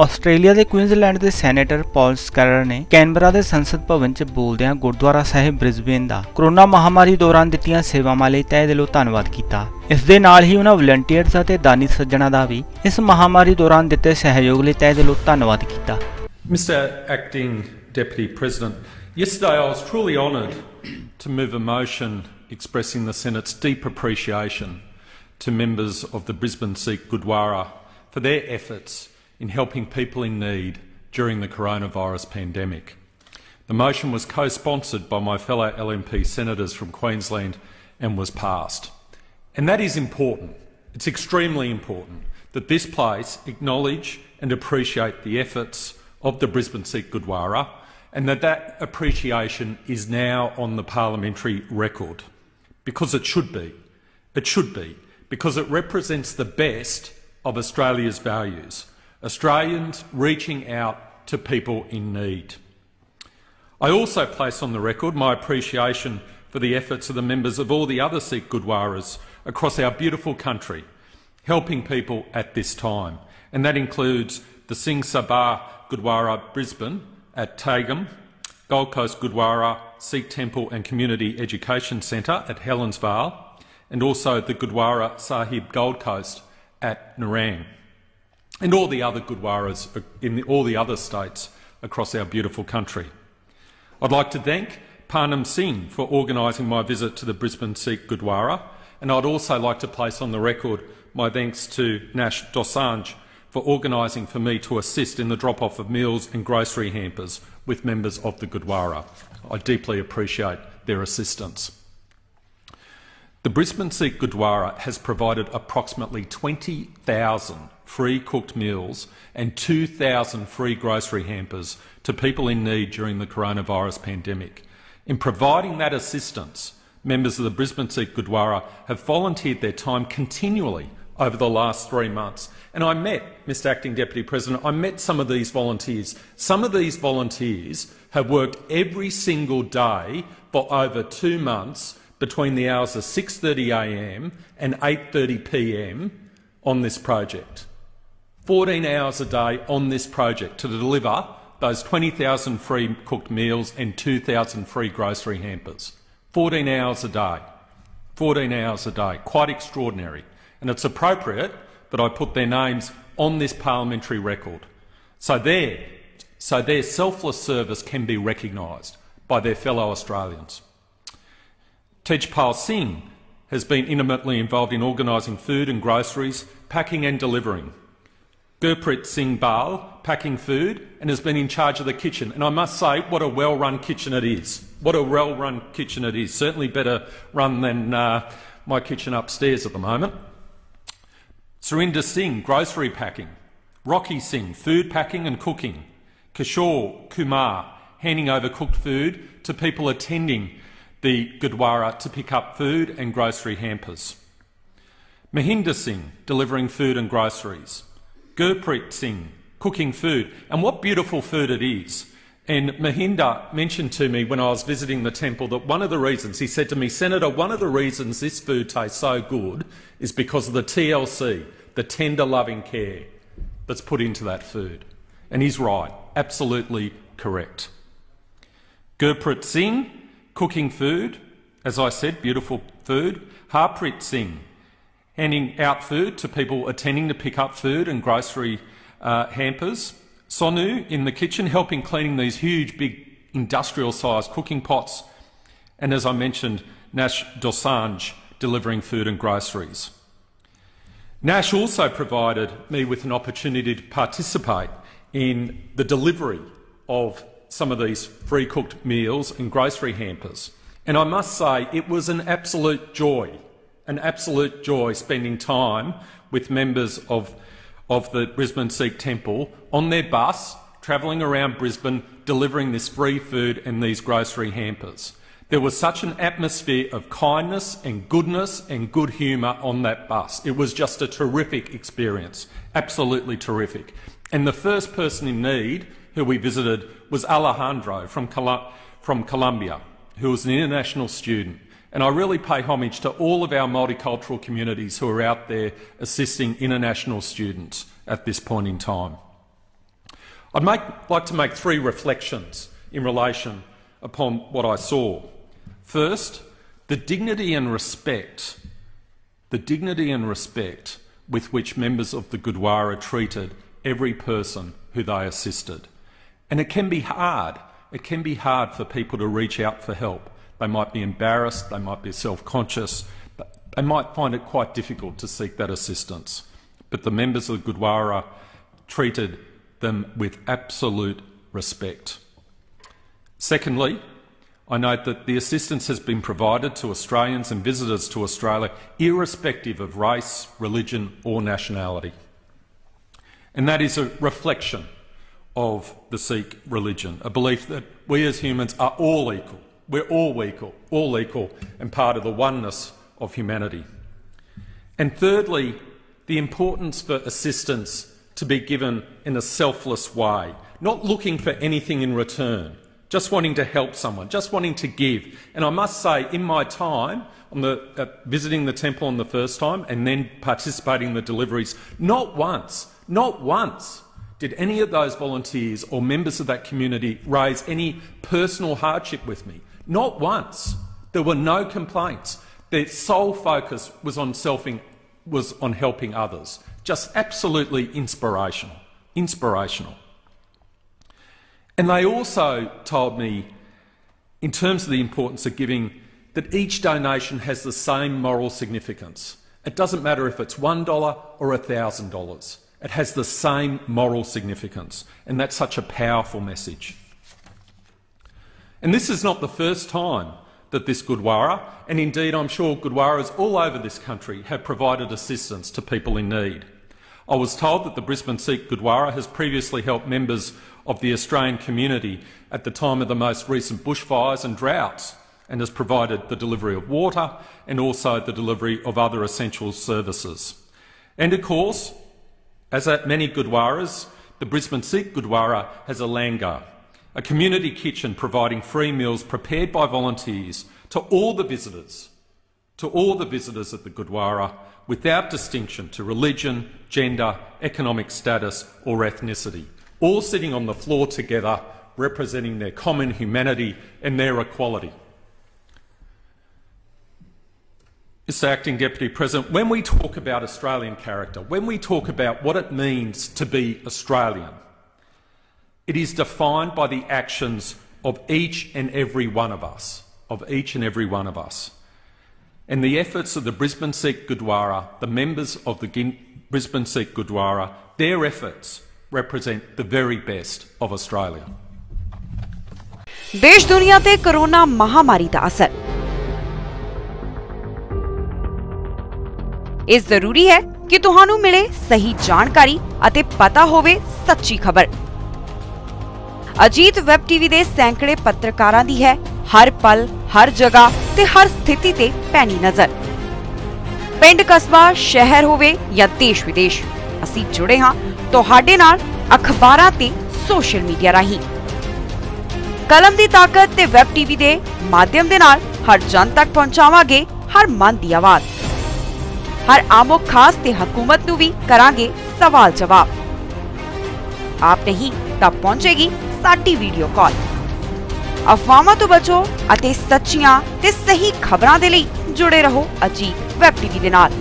Australia ਦੇ Queensland ਦੇ senator ਪੌਲ ਸਕਰਰ ਨੇ ਕੈਨਬਰਾ ਦੇ ਸੰਸਦ ਭਵਨ 'ਚ ਬੋਲਦਿਆਂ ਗੁਰਦੁਆਰਾ ਸਾਹਿਬ ਬ੍ਰਿਸਬੇਨ ਦਾ ਕਰੋਨਾ ਮਹਾਮਾਰੀ ਦੌਰਾਨ ਦਿੱਤੀਆਂ ਸੇਵਾਵਾਂ ਲਈ ਤਹਿ ਦਿਲੋਂ ਧੰਨਵਾਦ ਕੀਤਾ ਇਸ ਦੇ ਨਾਲ ਹੀ ਉਹਨਾਂ ਵਲੰਟੀਅਰਸ ਅਤੇ ਦਾਨੀ ਸੱਜਣਾ ਦਾ ਵੀ ਇਸ ਮਹਾਮਾਰੀ ਦੌਰਾਨ ਦਿੱਤੇ ਸਹਿਯੋਗ ਲਈ ਤਹਿ ਦਿਲੋਂ ਧੰਨਵਾਦ ਕੀਤਾ Mr acting deputy president yesterday I was truly honored to move a motion expressing the Senate's deep appreciation to members of the Brisbane Sikh Gurdwara for their efforts in helping people in need during the coronavirus pandemic. The motion was co-sponsored by my fellow LNP senators from Queensland and was passed. And that is important. It's extremely important that this place acknowledge and appreciate the efforts of the Brisbane seat Gurdwara and that that appreciation is now on the parliamentary record, because it should be. It should be, because it represents the best of Australia's values, Australians reaching out to people in need. I also place on the record my appreciation for the efforts of the members of all the other Sikh Gurdwaras across our beautiful country, helping people at this time. And that includes the Singh Sabha Gurdwara Brisbane at Tagum, Gold Coast Gurdwara Sikh Temple and Community Education Centre at Helensvale, and also the Gurdwara Sahib Gold Coast at Narang and all the other Gurdwaras uh, in all the other states across our beautiful country. I'd like to thank Parnam Singh for organising my visit to the Brisbane Sikh Gurdwara, and I'd also like to place on the record my thanks to Nash Dosanjh for organising for me to assist in the drop-off of meals and grocery hampers with members of the Gurdwara. I deeply appreciate their assistance. The Brisbane Sikh Gurdwara has provided approximately 20,000 free cooked meals and 2,000 free grocery hampers to people in need during the coronavirus pandemic. In providing that assistance, members of the Brisbane seat Gurdwara have volunteered their time continually over the last three months. And I met, Mr Acting Deputy President, I met some of these volunteers. Some of these volunteers have worked every single day for over two months between the hours of 6.30am and 8.30pm on this project. 14 hours a day on this project to deliver those 20,000 free cooked meals and 2,000 free grocery hampers. 14 hours a day. 14 hours a day. Quite extraordinary. And it's appropriate that I put their names on this parliamentary record. So their, so their selfless service can be recognised by their fellow Australians. Tejpal Singh has been intimately involved in organising food and groceries, packing and delivering. Gurpreet Singh Bal packing food and has been in charge of the kitchen. And I must say, what a well-run kitchen it is. What a well-run kitchen it is. Certainly better run than uh, my kitchen upstairs at the moment. Surinder Singh, grocery packing. Rocky Singh, food packing and cooking. Kishore Kumar, handing over cooked food to people attending the Gurdwara to pick up food and grocery hampers. Mahinder Singh, delivering food and groceries. Gurpreet Singh cooking food. And what beautiful food it is. And Mahinda mentioned to me when I was visiting the temple that one of the reasons, he said to me, Senator, one of the reasons this food tastes so good is because of the TLC, the tender loving care that's put into that food. And he's right, absolutely correct. Gurpreet Singh, cooking food, as I said, beautiful food. Harpreet Singh, handing out food to people attending to pick up food and grocery uh, hampers. Sonu in the kitchen helping cleaning these huge, big, industrial-sized cooking pots. And as I mentioned, Nash Dosanjh delivering food and groceries. Nash also provided me with an opportunity to participate in the delivery of some of these free cooked meals and grocery hampers. And I must say, it was an absolute joy an absolute joy spending time with members of, of the Brisbane Sikh Temple on their bus, travelling around Brisbane, delivering this free food and these grocery hampers. There was such an atmosphere of kindness and goodness and good humour on that bus. It was just a terrific experience, absolutely terrific. And the first person in need who we visited was Alejandro from, Col from Colombia, who was an international student. And I really pay homage to all of our multicultural communities who are out there assisting international students at this point in time. I'd make, like to make three reflections in relation upon what I saw. First, the dignity and respect, the dignity and respect with which members of the Gurdwara treated every person who they assisted. And it can be hard. It can be hard for people to reach out for help. They might be embarrassed, they might be self-conscious, they might find it quite difficult to seek that assistance. But the members of the Gurdwara treated them with absolute respect. Secondly, I note that the assistance has been provided to Australians and visitors to Australia irrespective of race, religion or nationality. And that is a reflection of the Sikh religion, a belief that we as humans are all equal, we're all equal, all equal and part of the oneness of humanity. And thirdly, the importance for assistance to be given in a selfless way, not looking for anything in return, just wanting to help someone, just wanting to give. And I must say, in my time, on the, uh, visiting the temple on the first time and then participating in the deliveries, not once, not once did any of those volunteers or members of that community raise any personal hardship with me. Not once. There were no complaints. Their sole focus was on, selfing, was on helping others. Just absolutely inspirational. Inspirational. And they also told me, in terms of the importance of giving, that each donation has the same moral significance. It doesn't matter if it's $1 or $1,000. It has the same moral significance, and that's such a powerful message. And this is not the first time that this Gurdwara, and indeed I'm sure Gurdwaras all over this country have provided assistance to people in need. I was told that the Brisbane Sikh Gurdwara has previously helped members of the Australian community at the time of the most recent bushfires and droughts and has provided the delivery of water and also the delivery of other essential services. And of course, as at many Gurdwaras, the Brisbane Sikh Gurdwara has a langar, a community kitchen providing free meals prepared by volunteers to all the visitors, to all the visitors at the Gurdwara, without distinction to religion, gender, economic status or ethnicity, all sitting on the floor together representing their common humanity and their equality. Mr Acting Deputy President, when we talk about Australian character, when we talk about what it means to be Australian, it is defined by the actions of each and every one of us, of each and every one of us. And the efforts of the Brisbane Sikh Gurdwara, the members of the Brisbane Sikh Gurdwara, their efforts represent the very best of Australia. ਦੇਸ਼ ਦੁਨੀਆ ਤੇ corona ਮਹਾਮਾਰੀ ਦਾ ਅਸਰ ਇਹ ਜ਼ਰੂਰੀ ਹੈ ਕਿ ਤੁਹਾਨੂੰ अजीत वेब टीवी सैकड़े पत्रकार की है हर पल हर जगह हर स्थिति से पैनी नजर पिंड कस्बा शहर होवे देश विदेश असी जुड़े हाँ तो अखबार से सोशल मीडिया राही कलम की ताकत से वैब टीवी के माध्यम के हर जन तक पहुंचावे हर मन की आवाज हर आमो खास से हकूमत भी करा सवाल जवाब आप नहीं तब पहुंचेगी ਸਾਡੀ ਵੀਡੀਓ ਕਾਲ ਅਫਵਾਹਾਂ ਤੋਂ ਬਚੋ ਅਤੇ ਸੱਚੀਆਂ ਤੇ ਸਹੀ ਖਬਰਾਂ ਦੇ ਲਈ ਜੁੜੇ ਰਹੋ ਅਜੀਤ ਵੈਬ ਟੀਵੀ ਦੇ ਨਾਲ